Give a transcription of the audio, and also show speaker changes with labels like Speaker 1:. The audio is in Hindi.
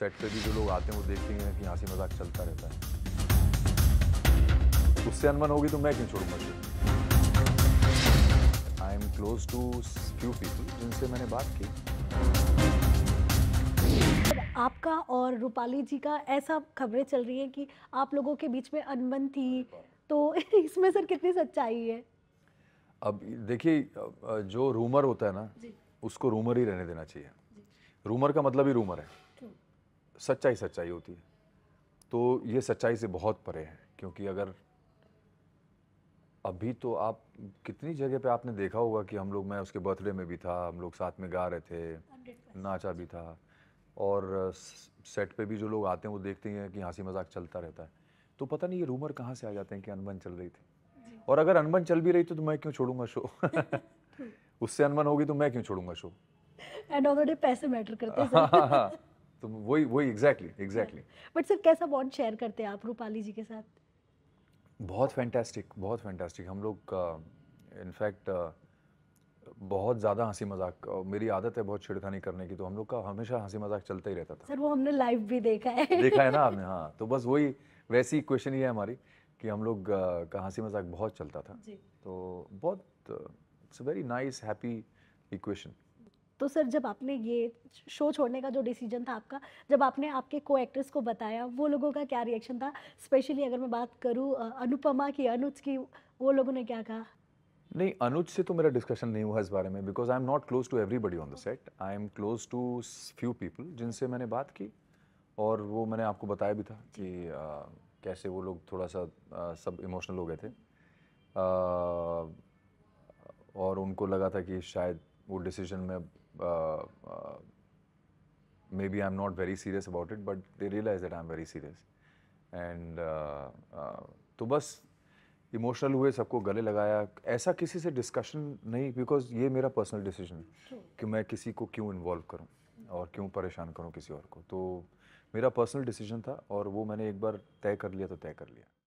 Speaker 1: सेट पे भी जो लोग आते हैं वो देखते हैं कि हंसी मजाक चलता रहता है उससे अनबन होगी तो मैं क्यों छोड़ूंगा I am close to few people जिनसे मैंने बात की
Speaker 2: आपका और रूपाली जी का ऐसा खबरें चल रही है कि आप लोगों के बीच में अनबन थी तो इसमें सर कितनी सच्चाई है
Speaker 1: अब देखिए जो रूमर होता है ना उसको रूमर ही रहने देना चाहिए रूमर का मतलब ही रूमर है सच्चाई सच्चाई होती है तो ये सच्चाई से बहुत परे है क्योंकि अगर अभी तो आप कितनी जगह पे आपने देखा होगा कि हम लोग मैं उसके बर्थडे में भी था हम लोग साथ में गा रहे थे नाचा भी था और सेट पे भी जो लोग आते हैं वो देखते हैं कि हंसी मजाक चलता रहता है तो पता नहीं ये रूमर कहाँ से आ जाते हैं कि अनबन चल रही थी और अगर अनबन चल भी रही थी तो मैं क्यों छोड़ूंगा शो उससे अनबन होगी तो मैं क्यों छोड़ूंगा शो
Speaker 2: एंड ऑलरेडी पैसे मैटर करते हैं हाँ, हाँ,
Speaker 1: हाँ। तो वही वही एग्जैक्टली एग्जैक्टली
Speaker 2: बट सर कैसा बॉन्ड शेयर करते हैं आप रूपाली जी के साथ
Speaker 1: बहुत फैंटास्टिक बहुत फैंटास्टिक हम लोग इनफैक्ट uh, बहुत ज़्यादा हंसी मजाक मेरी आदत है बहुत छिड़खानी करने की तो हम लोग का हमेशा हंसी मजाक चलता ही रहता था
Speaker 2: सर वो हमने लाइव भी देखा है देखा है ना
Speaker 1: आपने हाँ तो बस वही वैसी क्वेश्चन ही है हमारी कि हम लोग का हंसी मजाक बहुत चलता था जी। तो बहुत it's very nice happy equation
Speaker 2: तो सर जब आपने ये शो छोड़ने का जो डिसीजन था आपका जब आपने आपके को एक्ट्रेस को बताया वो लोगों का क्या रिएक्शन था स्पेशली अगर मैं बात करूँ अनुपमा की अनुज की वो लोगों ने क्या कहा
Speaker 1: नहीं अनुज से तो मेरा डिस्कशन नहीं हुआ इस बारे में because I am not close to everybody on the set I am close to few people जिनसे मैंने बात की और वो मैंने आपको बताया भी था कि आ, कैसे वो लोग थोड़ा सा आ, सब इमोशनल हो गए थे आ, और उनको लगा था कि शायद वो डिसीजन में maybe I am not very serious about it but they realise that I am very serious and तो बस इमोशनल हुए सबको गले लगाया ऐसा किसी से डिस्कशन नहीं बिकॉज ये मेरा पर्सनल डिसीजन है कि मैं किसी को क्यों इन्वॉल्व करूं और क्यों परेशान करूं किसी और को तो मेरा पर्सनल डिसीजन था और वो मैंने एक बार तय कर लिया तो तय कर लिया